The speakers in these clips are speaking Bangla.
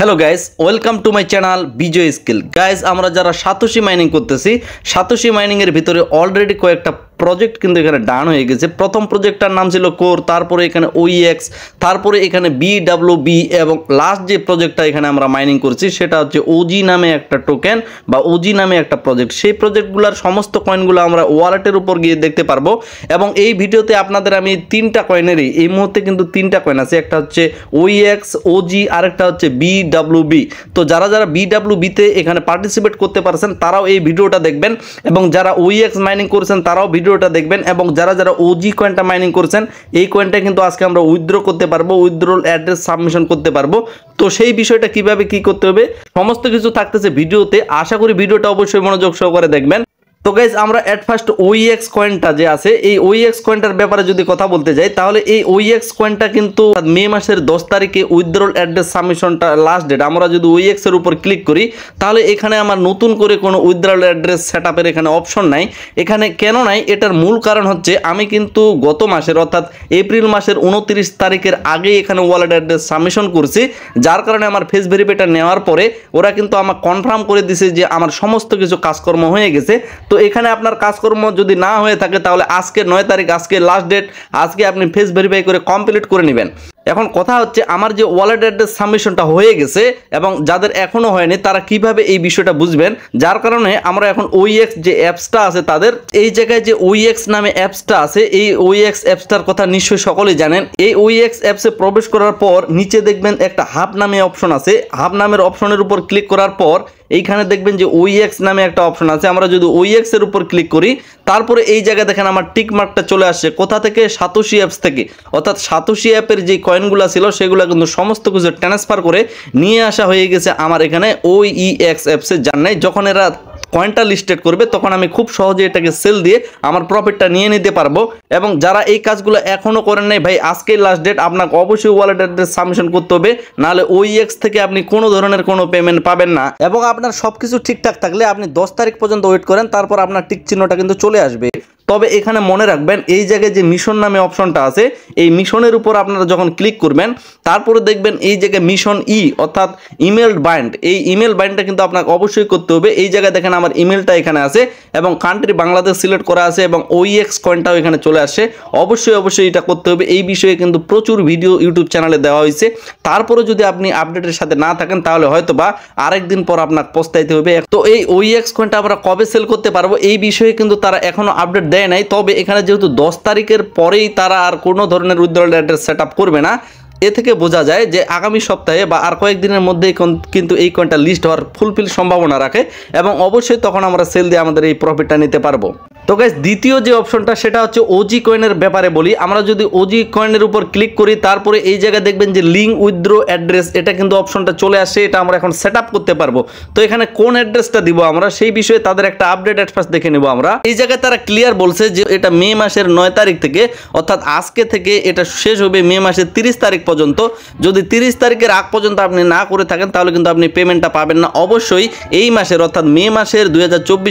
Hello guys welcome to my channel Bijoy skill guys আমরা যারা সাতোশি মাইনিং করতেছি সাতোশি মাইনিংয়ের ভিতরে অলরেডি কয়েকটা প্রজেক্ট কিন্তু এখানে ডান হয়ে গেছে প্রথম প্রজেক্টটার নাম ছিল কোর তারপরে এখানে ওইএক্স e তারপরে এখানে বিডাব্লিউ বি এবং লাস্ট যে প্রজেক্টটা এখানে আমরা মাইনিং করছি সেটা হচ্ছে ওজি নামে একটা টোকেন বা ওজি নামে একটা প্রজেক্ট সেই প্রজেক্টগুলোর সমস্ত কয়েনগুলো আমরা ওয়ালেটের উপর গিয়ে দেখতে পারবো এবং এই ভিডিওতে আপনাদের আমি তিনটা কয়েনেরই এই মুহূর্তে কিন্তু তিনটা কয়েন আছে একটা হচ্ছে ওইএক্স ওজি e আরেকটা হচ্ছে বিডাব্লিউ বি তো যারা যারা বিডাব্লিউ বিতে এখানে পার্টিসিপেট করতে পারছেন তারাও এই ভিডিওটা দেখবেন এবং যারা ওইএক্স মাইনিং করছেন তারাও ভিডিও ভিডিওটা দেখবেন এবং যারা যারা ওজি কয়েনটা মাইনিং করছেন এই কয়েনটা কিন্তু আজকে আমরা উইথড্র করতে পারবো উইথড্রোল অ্যাড্রেস সাবমিশন করতে পারবো তো সেই বিষয়টা কিভাবে কি করতে হবে সমস্ত কিছু থাকতেছে ভিডিওতে আশা করি ভিডিওটা অবশ্যই মনোযোগ সহকারে দেখবেন তো গাইজ আমরা অ্যাট ফার্স্ট ওই এক্স কয়েনটা যে আছে এই ওই এক্স কয়েনটার ব্যাপারে যদি কথা বলতে যাই তাহলে এই ওই এক্স কয়েনটা কিন্তু মে মাসের দশ তারিখে উইথড্রল অ্যাড্রেস সাবমিশনটা লাস্ট ডেট আমরা যদি ওই e এক্সের উপর ক্লিক করি তাহলে এখানে আমার নতুন করে কোনো উইথড্রল অ্যাড্রেস সেট আপের এখানে অপশন নাই এখানে কেন নাই এটার মূল কারণ হচ্ছে আমি কিন্তু গত মাসের অর্থাৎ এপ্রিল মাসের উনত্রিশ তারিখের আগে এখানে ওয়ালেট অ্যাড্রেস সাবমিশন করছি যার কারণে আমার ফেস ভেরিফাইটা নেওয়ার পরে ওরা কিন্তু আমার কনফার্ম করে দিছে যে আমার সমস্ত কিছু কাজকর্ম হয়ে গেছে তো এখানে আপনার কাজকর্ম যদি না হয়ে থাকে তাহলে আজকে নয় তারিখ আজকে লাস্ট ডেট আজকে আপনি ফেস ভেরিফাই করে কমপ্লিট করে নেবেন এখন কথা হচ্ছে আমার যে ওয়ালেট অ্যাড্রেস সাবমিশনটা হয়ে গেছে এবং যাদের এখনও হয়নি তারা কিভাবে এই বিষয়টা বুঝবেন যার কারণে আমরা এখন ওইএক্স e যে অ্যাপসটা আছে তাদের এই জায়গায় যে ওইএক্স e নামে অ্যাপসটা আছে এই ওইএক্স অ্যাপসটার e কথা নিশ্চয়ই সকলেই জানেন এই এক্স অ্যাপসে প্রবেশ করার পর নিচে দেখবেন একটা হাফ নামে অপশন আছে হাফ নামের অপশনের উপর ক্লিক করার পর এইখানে দেখবেন যে ওই এক্স e নামে একটা অপশন আছে আমরা যদি ওই e এর উপর ক্লিক করি তারপরে এই জায়গায় দেখেন আমার টিক মার্কটা চলে আসছে কোথা থেকে সাতোশি অ্যাপস থেকে অর্থাৎ সাতোশি অ্যাপের যে কয়েনগুলো ছিল সেগুলো কিন্তু সমস্ত কিছু ট্রান্সফার করে নিয়ে আসা হয়ে গেছে আমার এখানে ওই ই e এক্স জান্নায় যখন এরা কয়েনটা লিস্টেড করবে তখন আমি খুব সহজে এটাকে সেল দিয়ে আমার প্রফিটটা নিয়ে নিতে পারবো এবং যারা এই কাজগুলো এখনও করেন নাই ভাই আজকে লাস্ট ডেট আপনাকে অবশ্যই ওয়ালেট অ্যাড্রেস সাবমিশন করতে হবে নাহলে ওই এক্স থেকে আপনি কোনো ধরনের কোনো পেমেন্ট পাবেন না এবং আপনার সব কিছু ঠিকঠাক থাকলে আপনি দশ তারিখ পর্যন্ত ওয়েট করেন তারপর আপনার টিক চিহ্নটা কিন্তু চলে আসবে তবে এখানে মনে রাখবেন এই জায়গায় যে মিশন নামে অপশনটা আছে এই মিশনের উপর আপনারা যখন ক্লিক করবেন তারপরে দেখবেন এই জায়গায় মিশন ই e, অর্থাৎ ইমেল বাইন্ড এই ইমেল বাইন্ডটা কিন্তু আপনাকে অবশ্যই করতে হবে এই জায়গায় দেখেন আমার ইমেলটা এখানে আছে এবং কান্ট্রি বাংলাদেশ সিলেক্ট করা আছে এবং ওই এক্স কয়েনটাও এখানে চলে আসে অবশ্যই অবশ্যই এটা করতে হবে এই বিষয়ে কিন্তু প্রচুর ভিডিও ইউটিউব চ্যানেলে দেওয়া হয়েছে তারপরে যদি আপনি আপডেটের সাথে না থাকেন তাহলে হয়তো বা আরেকদিন পর আপনার পস্তাইতে হবে তো এই ওই এক্স কয়েনটা আমরা কবে সেল করতে পারবো এই বিষয়ে কিন্তু তারা এখনও আপডেট দেয় নাই তবে এখানে যেহেতু দশ তারিখের পরেই তারা আর কোনো ধরনের উইথড্রল অ্যাড্রেস সেট করবে না এ থেকে বোঝা যায় যে আগামী সপ্তাহে বা আর কয়েকদিনের মধ্যেই কিন্তু এই কয়েনটা লিস্ট হওয়ার ফুলফিল সম্ভাবনা রাখে এবং অবশ্যই তখন আমরা সেল দিয়ে আমাদের এই প্রফিটটা নিতে পারবো তো গাইজ দ্বিতীয় যে অপশনটা সেটা হচ্ছে ওজি কয়েনের ব্যাপারে বলি আমরা যদি ওজি কয়েনের উপর ক্লিক করি তারপরে এই জায়গায় দেখবেন যে লিঙ্ক উইথড্রো অ্যাড্রেস এটা কিন্তু অপশনটা চলে আসে এটা আমরা এখন সেট করতে পারবো তো এখানে কোন অ্যাড্রেসটা দিব আমরা সেই বিষয়ে তাদের একটা আপডেট অ্যাডফাস দেখে নেব আমরা এই জায়গায় তারা ক্লিয়ার বলছে যে এটা মে মাসের নয় তারিখ থেকে অর্থাৎ আজকে থেকে এটা শেষ হবে মে মাসের তিরিশ তারিখ পর্যন্ত যদি তিরিশ তারিখের আগ পর্যন্ত আপনি না করে থাকেন তাহলে কিন্তু আপনি পেমেন্টটা পাবেন না অবশ্যই এই মাসের অর্থাৎ মে মাসের দু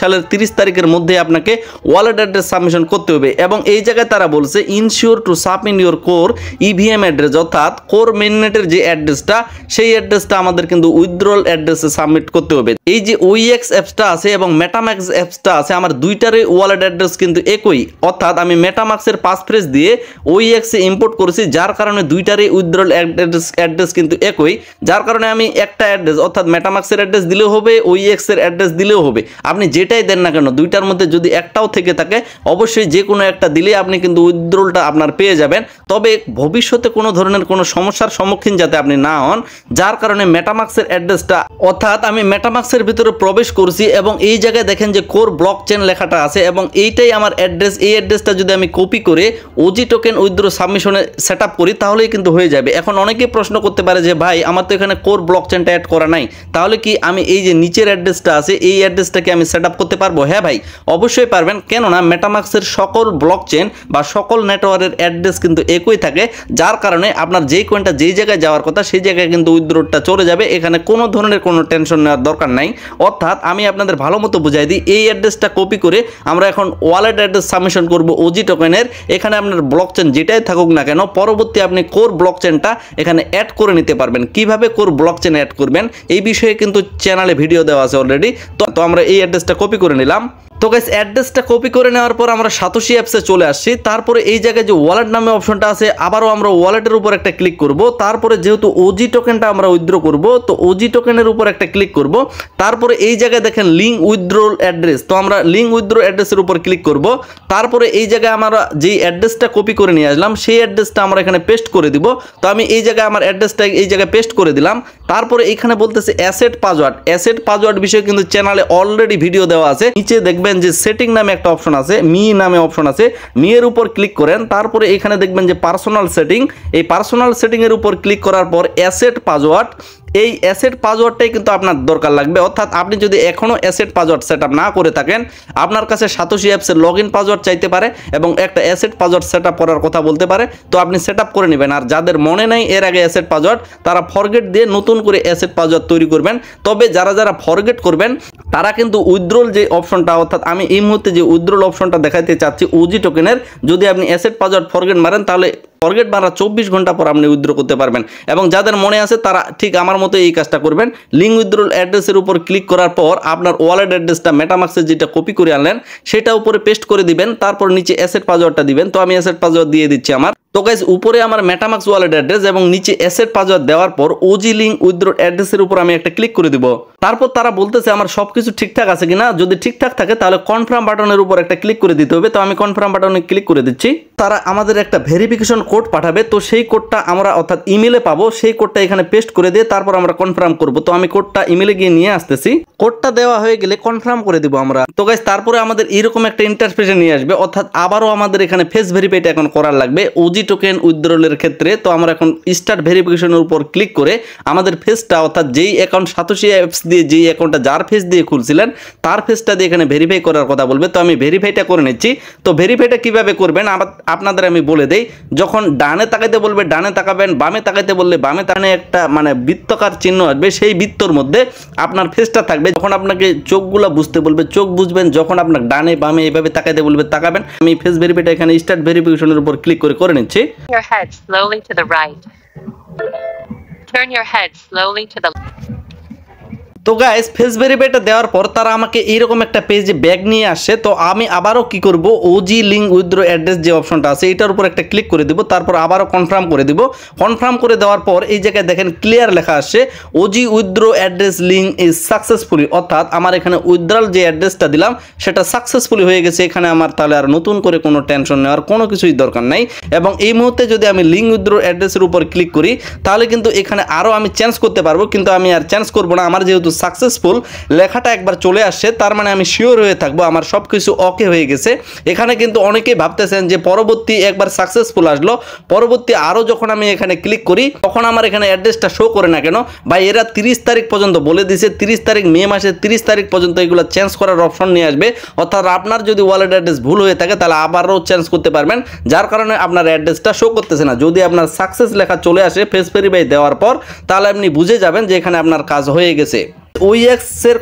সালের তিরিশ তারিখের মধ্যে আপনাকে ওয়ালেট অ্যাড্রেস সাবমিশন করতে হবে এবং এই জায়গায় তারা বলছে ensure to in your core EVM address অর্থাৎ কোর মেননেটের যে অ্যাড্রেসটা সেই অ্যাড্রেসটা আমাদের কিন্তু উইথড্রল অ্যাড্রেসে সাবমিট করতে হবে এই যে ওইএক্স অ্যাপসটা e আছে এবং মেটামাক্স অ্যাপসটা আছে আমার দুইটারই ওয়ালেট অ্যাড্রেস কিন্তু একই অর্থাৎ আমি মেটামাক্সের পাসফ্রেজ দিয়ে ওইএক্সে e ইম্পোর্ট করেছি যার কারণে দুইটারই উইথড্রল অ্যাড্রেস অ্যাড্রেস কিন্তু একই যার কারণে আমি একটা অ্যাড্রেস অর্থাৎ মেটামাক্সের অ্যাড্রেস দিলেও হবে ওইএক্সের e অ্যাড্রেস দিলেও হবে আপনি যেটাই দেন না কেন দুইটার মধ্যে যদি একটাও থেকে থাকে অবশ্যই যে কোনো একটা দিলে আপনি কিন্তু উইথড্রোলটা আপনার পেয়ে যাবেন তবে ভবিষ্যতে কোনো ধরনের কোনো সমস্যার সম্মুখীন যাতে আপনি না হন যার কারণে মেটামাক্সের অ্যাড্রেসটা অর্থাৎ আমি মেটামাক্সের ভিতরে প্রবেশ করছি এবং এই জায়গায় দেখেন যে কোর ব্লক চেন লেখাটা আছে এবং এইটাই আমার অ্যাড্রেস এই অ্যাড্রেসটা যদি আমি কপি করে ওজি টোকেন উইথড্রো সাবমিশনে সেট করি তাহলেই কিন্তু হয়ে যাবে এখন অনেকেই প্রশ্ন করতে পারে যে ভাই আমার তো এখানে কোর ব্লক চেনটা অ্যাড করা নাই তাহলে কি আমি এই যে নিচের অ্যাড্রেসটা আছে এই অ্যাড্রেসটাকে আমি সেট করতে পারবো হ্যাঁ ভাই অবশ্যই পারবেন কেননা মেটামাক্সের সকল ব্লক চেন বা সকল নেটওয়ার্কের অ্যাড্রেস কিন্তু একই থাকে যার কারণে আপনার যেই কয়েনটা যেই জায়গায় যাওয়ার কথা সেই জায়গায় কিন্তু উইথড্রোটা চলে যাবে এখানে কোনো ধরনের কোনো টেনশন নেওয়ার দরকার নাই অর্থাৎ আমি আপনাদের ভালো মতো বুঝাই দিই এই অ্যাড্রেসটা কপি করে আমরা এখন ওয়ালেট অ্যাড্রেস সাবমিশন করবো ওজি টোকেনের এখানে আপনার ব্লক চেন যেটাই থাকুক না কেন পরবর্তী আপনি কোর ব্লক চেনটা এখানে অ্যাড করে নিতে পারবেন কিভাবে কোর ব্লক চেন অ্যাড করবেন এই বিষয়ে কিন্তু চ্যানেলে ভিডিও দেওয়া আছে অলরেডি তো আমরা এই অ্যাড্রেসটা কপি করে নিলাম তো গাইস অ্যাড্রেসটা অ্যাপসটা কপি করে নেওয়ার পর আমরা সাতোশি অ্যাপসে চলে আসছি তারপরে এই জায়গায় যে ওয়ালেট নামে অপশনটা আছে আবারও আমরা ওয়ালেটের উপর একটা ক্লিক করব তারপরে যেহেতু ওজি টোকেনটা আমরা উইথড্র করব তো ওজি টোকেনের উপর একটা ক্লিক করব তারপরে এই জায়গায় দেখেন লিঙ্ক উইথড্রোল অ্যাড্রেস তো আমরা লিঙ্ক উইথড্রো অ্যাড্রেসের উপর ক্লিক করব তারপরে এই জায়গায় আমরা যেই অ্যাড্রেসটা কপি করে নিয়ে আসলাম সেই অ্যাড্রেসটা আমরা এখানে পেস্ট করে দিব তো আমি এই জায়গায় আমার অ্যাড্রেসটা এই জায়গায় পেস্ট করে দিলাম তারপরে এখানে বলতেছে অ্যাসেট পাসওয়ার্ড অ্যাসেট পাসওয়ার্ড বিষয়ে কিন্তু চ্যানেলে অলরেডি ভিডিও দেওয়া আছে নিচে দেখবেন যে সেটিং নামে নামে একটা অপশন আছে মি নামে অপশন আছে মি এর উপর ক্লিক করেন তারপরে এখানে দেখবেন যে পার্সোনাল সেটিং এই পার্সোনাল সেটিংয়ের উপর ক্লিক করার পর অ্যাসেট পাসওয়ার্ড এই অ্যাসেট পাসওয়ার্ডটাই কিন্তু আপনার দরকার লাগবে অর্থাৎ আপনি যদি এখনও অ্যাসেট পাসওয়ার্ড সেট না করে থাকেন আপনার কাছে সাতোশি অ্যাপসের লগ ইন পাসওয়ার্ড চাইতে পারে এবং একটা অ্যাসেট পাসওয়ার্ড সেট করার কথা বলতে পারে তো আপনি সেট করে নেবেন আর যাদের মনে নাই এর আগে অ্যাসেট পাসওয়ার্ড তারা ফরগেট দিয়ে নতুন করে অ্যাসেট পাসওয়ার্ড তৈরি করবেন তবে যারা যারা ফরগেট করবেন তারা কিন্তু উইথড্রল যে অপশনটা অর্থাৎ আমি এই মুহূর্তে যে উইথড্রল অপশনটা দেখাইতে চাচ্ছি উজি টোকেনের যদি আপনি অ্যাসেট পাসওয়ার্ড ফরগেট মারেন তাহলে ফরগেট মারা চব্বিশ ঘন্টা পর আপনি উইথড্র করতে পারবেন এবং যাদের মনে আছে তারা ঠিক আমার করার মতো এই কাজটা করবেন লিঙ্ক উইথড্রল অ্যাড্রেসের উপর ক্লিক করার পর আপনার ওয়ালেট অ্যাড্রেসটা মেটামাক্সের যেটা কপি করে আনলেন সেটা উপরে পেস্ট করে দিবেন তারপর নিচে অ্যাসেট পাসওয়ার্ডটা দিবেন তো আমি অ্যাসেট পাসওয়ার্ড দিয়ে দিচ্ছি আমার তো গাইজ উপরে আমার মেটামাক্স ওয়ালেট অ্যাড্রেস এবং নিচে অ্যাসেট পাসওয়ার্ড দেওয়ার পর ওজি লিঙ্ক উইথড্র অ্যাড্রেসের উপর আমি একটা ক্লিক করে দিব তারপর তারা বলতেছে আমার সব কিছু ঠিকঠাক আছে কিনা যদি ঠিকঠাক থাকে তাহলে কনফার্ম বাটনের উপর একটা ক্লিক করে দিতে হবে তো আমি কনফার্ম বাটনে ক্লিক করে দিচ্ছি তারা আমাদের একটা ভেরিফিকেশন কোড পাঠাবে তো সেই কোডটা আমরা অর্থাৎ ইমেলে পাবো সেই কোডটা এখানে পেস্ট করে দিয়ে তারপর আমরা কনফার্ম করব তো আমি কোডটা ইমেলে গিয়ে নিয়ে আসতেছি কোডটা দেওয়া হয়ে গেলে কনফার্ম করে দিব আমরা তো গাইজ তারপরে আমাদের এরকম একটা ইন্টারফেসে নিয়ে আসবে অর্থাৎ আবারও আমাদের এখানে ফেস ভেরিফাইটা এখন করার লাগবে ওজি ডোজি টোকেন উইথড্রলের ক্ষেত্রে তো আমরা এখন স্টার্ট ভেরিফিকেশনের উপর ক্লিক করে আমাদের ফেসটা অর্থাৎ যেই অ্যাকাউন্ট সাতোশি অ্যাপস দিয়ে যেই অ্যাকাউন্টটা যার ফেস দিয়ে খুলছিলেন তার ফেসটা দিয়ে এখানে ভেরিফাই করার কথা বলবে তো আমি ভেরিফাইটা করে নিচ্ছি তো ভেরিফাইটা কিভাবে করবেন আপনাদের আমি বলে দেই যখন ডানে তাকাইতে বলবে ডানে তাকাবেন বামে তাকাইতে বললে বামে তাকানে একটা মানে বৃত্তকার চিহ্ন আসবে সেই বৃত্তর মধ্যে আপনার ফেসটা থাকবে যখন আপনাকে চোখগুলো বুঝতে বলবে চোখ বুঝবেন যখন আপনার ডানে বামে এভাবে তাকাইতে বলবে তাকাবেন আমি ফেস ভেরিফাইটা এখানে স্টার্ট ভেরিফিকেশনের উপর ক্লিক করে করে নিচ্ছি হচ্ছে Your head slowly to the right. Turn your head slowly to the তো গাইস ফেস ভেরিফাইটা দেওয়ার পর তারা আমাকে এইরকম একটা পেজে ব্যাগ নিয়ে আসে তো আমি আবারও কি করব ওজি লিঙ্ক উইথড্র অ্যাড্রেস যে অপশনটা আছে এটার উপর একটা ক্লিক করে দিব তারপর আবারও কনফার্ম করে দিব কনফার্ম করে দেওয়ার পর এই জায়গায় দেখেন ক্লিয়ার লেখা আসে OG withdraw address link is successfully অর্থাৎ আমার এখানে উইথড্রাল যে অ্যাড্রেসটা দিলাম সেটা সাকসেসফুলি হয়ে গেছে এখানে আমার তাহলে আর নতুন করে কোনো টেনশন নেওয়ার কোনো কিছুই দরকার নাই এবং এই মুহূর্তে যদি আমি লিঙ্ক উইথড্র অ্যাড্রেসের উপর ক্লিক করি তাহলে কিন্তু এখানে আরও আমি চেঞ্জ করতে পারবো কিন্তু আমি আর চেঞ্জ করবো না আমার যেহেতু সাকসেসফুল লেখাটা একবার চলে আসছে তার মানে আমি শিওর হয়ে থাকবো আমার সব কিছু ওকে হয়ে গেছে এখানে কিন্তু অনেকেই ভাবতেছেন যে পরবর্তী একবার সাকসেসফুল আসলো পরবর্তী আরও যখন আমি এখানে ক্লিক করি তখন আমার এখানে অ্যাড্রেসটা শো করে না কেন বা এরা তিরিশ তারিখ পর্যন্ত বলে দিছে তিরিশ তারিখ মে মাসের তিরিশ তারিখ পর্যন্ত এগুলো চেঞ্জ করার অপশন নিয়ে আসবে অর্থাৎ আপনার যদি ওয়ালেট অ্যাড্রেস ভুল হয়ে থাকে তাহলে আবারও চেঞ্জ করতে পারবেন যার কারণে আপনার অ্যাড্রেসটা শো করতেছে না যদি আপনার সাকসেস লেখা চলে আসে ফেস ভেরিফাই দেওয়ার পর তাহলে আপনি বুঝে যাবেন যে এখানে আপনার কাজ হয়ে গেছে ওই e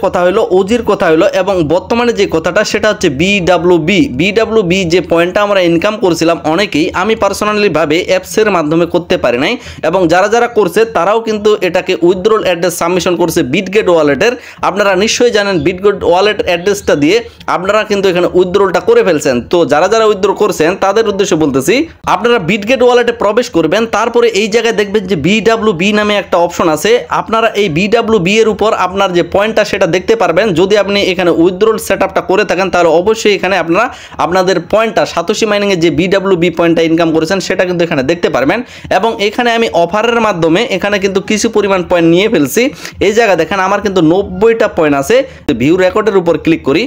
কথা হলো ওজির কথা হলো এবং বর্তমানে যে কথাটা সেটা হচ্ছে বিডাব্লু বি বিডাব্লু বি যে পয়েন্টটা আমরা ইনকাম করছিলাম অনেকেই আমি পার্সোনালিভাবে অ্যাপসের মাধ্যমে করতে পারি নাই এবং যারা যারা করছে তারাও কিন্তু এটাকে উইথড্রল অ্যাড্রেস সাবমিশন করছে বিটগেট ওয়ালেটের আপনারা নিশ্চয়ই জানেন বিটগেট ওয়ালেট অ্যাড্রেসটা দিয়ে আপনারা কিন্তু এখানে উইথড্রলটা করে ফেলছেন তো যারা যারা উইথড্রল করছেন তাদের উদ্দেশ্যে বলতেছি আপনারা বিটগেট ওয়ালেটে প্রবেশ করবেন তারপরে এই জায়গায় দেখবেন যে বিডাব্লু বি নামে একটা অপশন আছে আপনারা এই বিডাব্লু বি এর উপর আপনার আপনার যে পয়েন্টটা সেটা দেখতে পারবেন যদি আপনি এখানে উইথড্রোল সেট আপটা করে থাকেন তাহলে অবশ্যই এখানে আপনারা আপনাদের পয়েন্টটা সাতোশি মাইনিংয়ে যে বিডাব্লিউ বি পয়েন্টটা ইনকাম করেছেন সেটা কিন্তু এখানে দেখতে পারবেন এবং এখানে আমি অফারের মাধ্যমে এখানে কিন্তু কিছু পরিমাণ পয়েন্ট নিয়ে ফেলছি এই জায়গা দেখেন আমার কিন্তু নব্বইটা পয়েন্ট আছে ভিউ রেকর্ডের উপর ক্লিক করি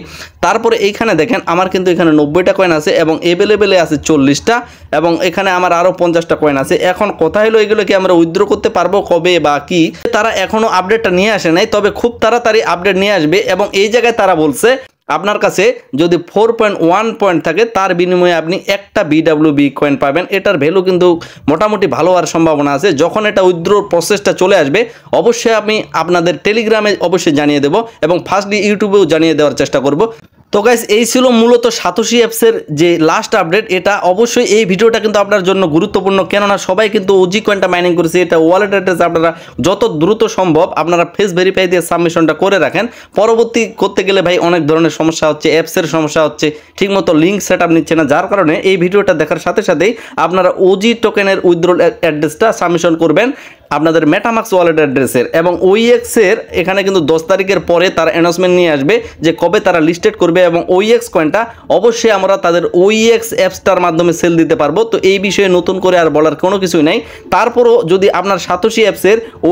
তারপরে এইখানে দেখেন আমার কিন্তু এখানে নব্বইটা কয়েন আছে এবং অ্যাভেলেবেলে আছে চল্লিশটা এবং এখানে আমার আরও পঞ্চাশটা কয়েন আছে এখন কথা হলো এগুলো কি আমরা উইথড্র করতে পারবো কবে বা কি তারা এখনও আপডেটটা নিয়ে আসে নাই তবে খুব তাড়াতাড়ি আপডেট নিয়ে আসবে এবং এই জায়গায় তারা বলছে আপনার কাছে যদি ফোর পয়েন্ট ওয়ান পয়েন্ট থাকে তার বিনিময়ে আপনি একটা বিডাব্লিউ বি কয়েন পাবেন এটার ভ্যালু কিন্তু মোটামুটি ভালো হওয়ার সম্ভাবনা আছে যখন এটা উইথড্রোর প্রসেসটা চলে আসবে অবশ্যই আমি আপনাদের টেলিগ্রামে অবশ্যই জানিয়ে দেব এবং ফার্স্টলি ইউটিউবেও জানিয়ে দেওয়ার চেষ্টা করব তো গাইস এই ছিল মূলত সাতোশি অ্যাপসের যে লাস্ট আপডেট এটা অবশ্যই এই ভিডিওটা কিন্তু আপনার জন্য গুরুত্বপূর্ণ কেননা সবাই কিন্তু ওজি কয়েনটা মাইনিং করেছে এটা ওয়ালেট অ্যাড্রেস আপনারা যত দ্রুত সম্ভব আপনারা ফেস ভেরিফাই দিয়ে সাবমিশনটা করে রাখেন পরবর্তী করতে গেলে ভাই অনেক ধরনের সমস্যা হচ্ছে অ্যাপসের সমস্যা হচ্ছে ঠিকমতো লিঙ্ক সেট আপ নিচ্ছে না যার কারণে এই ভিডিওটা দেখার সাথে সাথেই আপনারা ওজি টোকেনের উইথড্রল অ্যাড্রেসটা সাবমিশন করবেন আপনাদের মেটামাক্স ওয়ালেট অ্যাড্রেসের এবং ওই e এক্সের এখানে কিন্তু দশ তারিখের পরে তারা অ্যানাউন্সমেন্ট নিয়ে আসবে যে কবে তারা লিস্টেড করবে এবং ওই এক্স কয়েনটা অবশ্যই আমরা তাদের ওই এক্স অ্যাপসটার মাধ্যমে সেল দিতে পারবো তো এই বিষয়ে নতুন করে আর বলার কোনো কিছুই নাই তারপরও যদি আপনার সাতোশি অ্যাপসের ও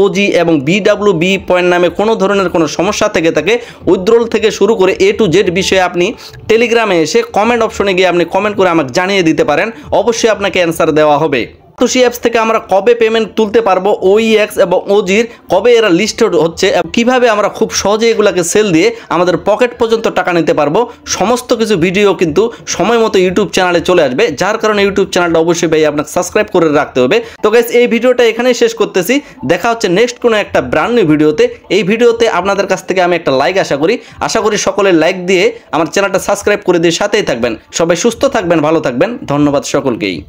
ওজি এবং বিডাব্লিউ বি পয়েন্ট নামে কোনো ধরনের কোনো সমস্যা থেকে থাকে উইথড্রল থেকে শুরু করে এ টু জেড বিষয়ে আপনি টেলিগ্রামে এসে কমেন্ট অপশনে গিয়ে আপনি কমেন্ট করে আমাকে জানিয়ে দিতে পারেন অবশ্যই আপনাকে অ্যান্সার দেওয়া হবে তো অ্যাপস থেকে আমরা কবে পেমেন্ট তুলতে পারবো ওই অ্যাক্স e এবং ওজির কবে এরা লিস্টেড হচ্ছে কিভাবে আমরা খুব সহজে এগুলাকে সেল দিয়ে আমাদের পকেট পর্যন্ত টাকা নিতে পারবো সমস্ত কিছু ভিডিও কিন্তু সময় মতো ইউটিউব চ্যানেলে চলে আসবে যার কারণে ইউটিউব চ্যানেলটা অবশ্যই ভাই আপনাকে সাবস্ক্রাইব করে রাখতে হবে তো গাইস এই ভিডিওটা এখানেই শেষ করতেছি দেখা হচ্ছে নেক্সট কোনো একটা ব্র্যান্ড নিউ ভিডিওতে এই ভিডিওতে আপনাদের কাছ থেকে আমি একটা লাইক আশা করি আশা করি সকলে লাইক দিয়ে আমার চ্যানেলটা সাবস্ক্রাইব করে দিয়ে সাথেই থাকবেন সবাই সুস্থ থাকবেন ভালো থাকবেন ধন্যবাদ সকলকেই